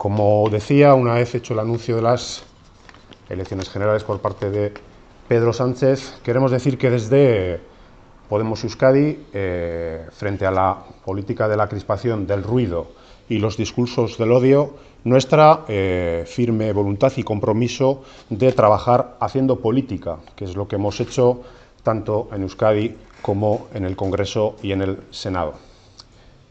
Como decía, una vez hecho el anuncio de las elecciones generales por parte de Pedro Sánchez, queremos decir que desde Podemos Euskadi, eh, frente a la política de la crispación, del ruido y los discursos del odio, nuestra eh, firme voluntad y compromiso de trabajar haciendo política, que es lo que hemos hecho tanto en Euskadi como en el Congreso y en el Senado.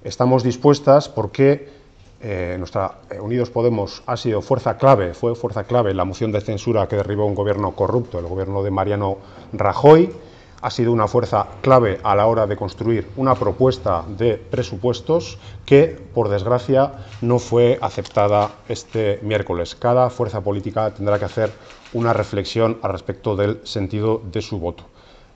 Estamos dispuestas porque eh, nuestra eh, Unidos Podemos ha sido fuerza clave, fue fuerza clave la moción de censura que derribó un gobierno corrupto, el gobierno de Mariano Rajoy, ha sido una fuerza clave a la hora de construir una propuesta de presupuestos que, por desgracia, no fue aceptada este miércoles. Cada fuerza política tendrá que hacer una reflexión al respecto del sentido de su voto.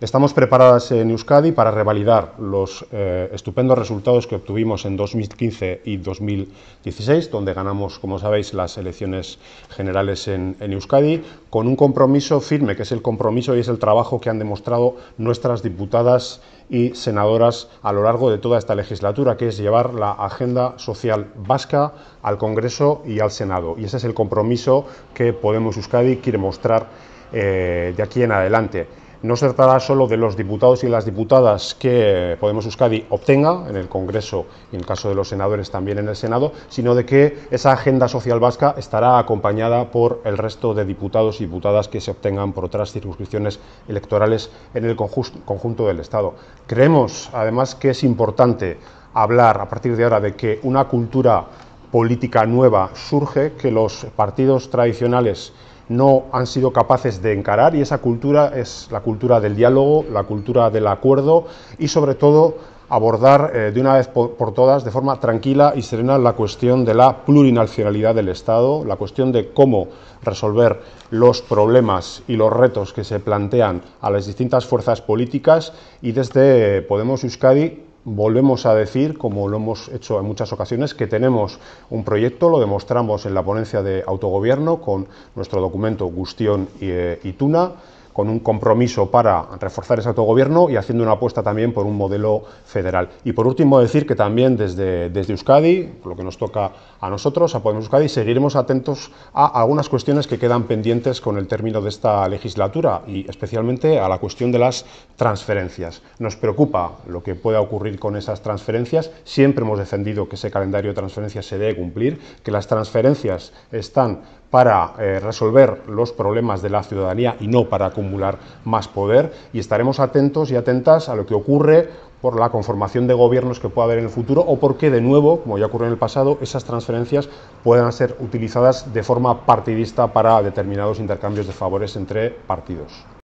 Estamos preparadas en Euskadi para revalidar los eh, estupendos resultados que obtuvimos en 2015 y 2016, donde ganamos, como sabéis, las elecciones generales en, Euskadi, con un compromiso firme, que es el compromiso y es el trabajo que han demostrado nuestras diputadas y senadoras a lo largo de toda esta legislatura, que es llevar la agenda social vasca al Congreso y al Senado. Y ese es el compromiso que Podemos Euskadi quiere mostrar eh, de aquí en adelante. No se tratará solo de los diputados y las diputadas que Podemos Euskadi obtenga en el Congreso y en el caso de los senadores también en el Senado, sino de que esa agenda social vasca estará acompañada por el resto de diputados y diputadas que se obtengan por otras circunscripciones electorales en el conjunto del Estado. Creemos, además, que es importante hablar a partir de ahora de que una cultura política nueva surge, que los partidos tradicionales no han sido capaces de encarar y esa cultura es la cultura del diálogo, la cultura del acuerdo y sobre todo abordar eh, de una vez por, por, todas de forma tranquila y serena la cuestión de la plurinacionalidad del Estado, la cuestión de cómo resolver los problemas y los retos que se plantean a las distintas fuerzas políticas y desde Podemos Euskadi volvemos a decir, como lo hemos hecho en muchas ocasiones, que tenemos un proyecto, lo demostramos en la ponencia de autogobierno con nuestro documento Gustión y, eh, Tuna, con un compromiso para reforzar ese autogobierno y haciendo una apuesta también por un modelo federal. Y por último decir que también desde, desde Euskadi, lo que nos toca a nosotros, a Podemos Euskadi, seguiremos atentos a algunas cuestiones que quedan pendientes con el término de esta legislatura y especialmente a la cuestión de las transferencias. Nos preocupa lo que pueda ocurrir con esas transferencias. Siempre hemos defendido que ese calendario de transferencias se debe cumplir, que las transferencias están para eh, resolver los problemas de la ciudadanía y no para acumular más poder y estaremos atentos y atentas a lo que ocurre por la conformación de gobiernos que pueda haber en el futuro o porque, de nuevo, como ya ocurrió en el pasado, esas transferencias puedan ser utilizadas de forma partidista para determinados intercambios de favores entre partidos.